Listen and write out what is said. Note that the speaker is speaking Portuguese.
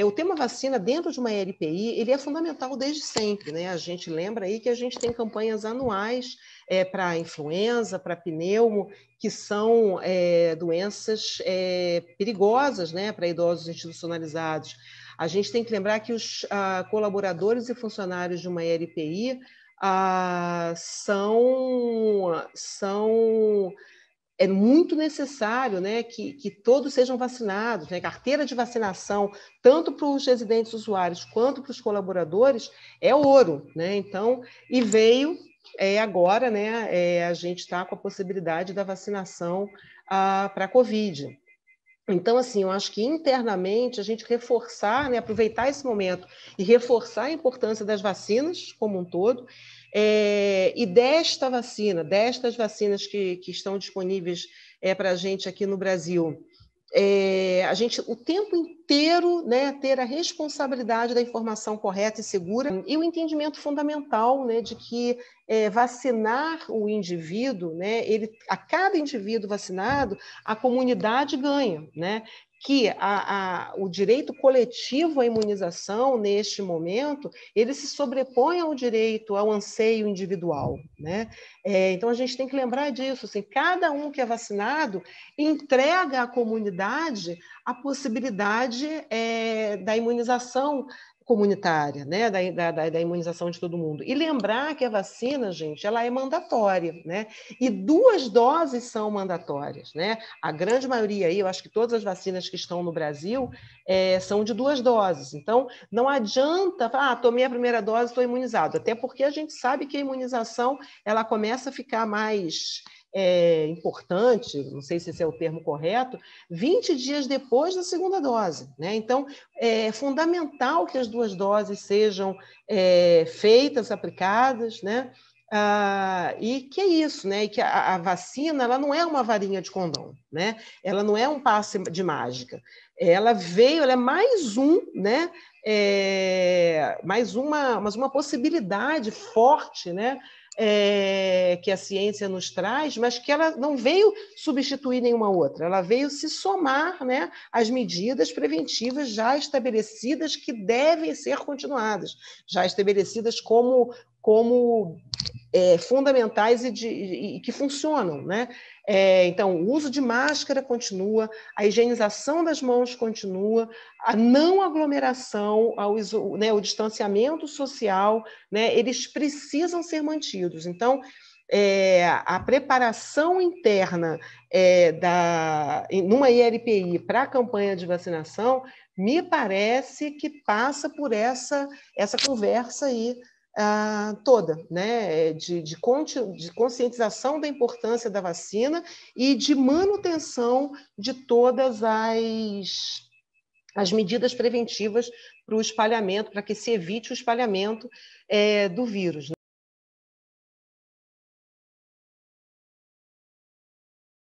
É, o tema vacina dentro de uma LPI, ele é fundamental desde sempre, né? A gente lembra aí que a gente tem campanhas anuais é, para influenza, para pneumo, que são é, doenças é, perigosas, né, para idosos institucionalizados. A gente tem que lembrar que os ah, colaboradores e funcionários de uma LPI ah, são são é muito necessário né, que, que todos sejam vacinados, né? carteira de vacinação, tanto para os residentes usuários quanto para os colaboradores, é ouro. Né? Então, e veio é, agora, né, é, a gente está com a possibilidade da vacinação ah, para a Covid. Então, assim, eu acho que internamente a gente reforçar, né, aproveitar esse momento e reforçar a importância das vacinas como um todo, é, e desta vacina, destas vacinas que, que estão disponíveis é, para a gente aqui no Brasil, é, a gente o tempo inteiro né, ter a responsabilidade da informação correta e segura e o entendimento fundamental né, de que é, vacinar o indivíduo, né, ele, a cada indivíduo vacinado, a comunidade ganha. Né? que a, a, o direito coletivo à imunização, neste momento, ele se sobrepõe ao direito, ao anseio individual. Né? É, então, a gente tem que lembrar disso. Assim, cada um que é vacinado entrega à comunidade a possibilidade é, da imunização comunitária, né, da, da, da, imunização de todo mundo. E lembrar que a vacina, gente, ela é mandatória, né? E duas doses são mandatórias, né? A grande maioria aí, eu acho que todas as vacinas que estão no Brasil é, são de duas doses. Então, não adianta, ah, tomei a primeira dose, estou imunizado. Até porque a gente sabe que a imunização ela começa a ficar mais é, importante, não sei se esse é o termo correto, 20 dias depois da segunda dose. Né? Então, é fundamental que as duas doses sejam é, feitas, aplicadas, né? Ah, e que é isso, né? E que a, a, vacina ela não é uma varinha de condão, né? Ela não é um passe de mágica. Ela veio, ela é mais um, né? É, mais uma, mais uma possibilidade forte, né? é, que a ciência nos traz, mas que ela não veio substituir nenhuma outra, ela veio se somar né, às medidas preventivas já estabelecidas que devem ser continuadas, já estabelecidas como, como é, fundamentais e, de, e, que funcionam. Né? É, então, o uso de máscara continua, a higienização das mãos continua, a não aglomeração, ao iso, né, o distanciamento social, né, eles precisam ser mantidos. Então, é, a preparação interna é, da, numa ILPI para a campanha de vacinação, me parece que passa por essa, essa conversa aí ah, toda, né, é de, de, de, conscientização da importância da vacina e de manutenção de todas as, as medidas preventivas para o espalhamento, para que se evite o espalhamento é, do vírus. Né?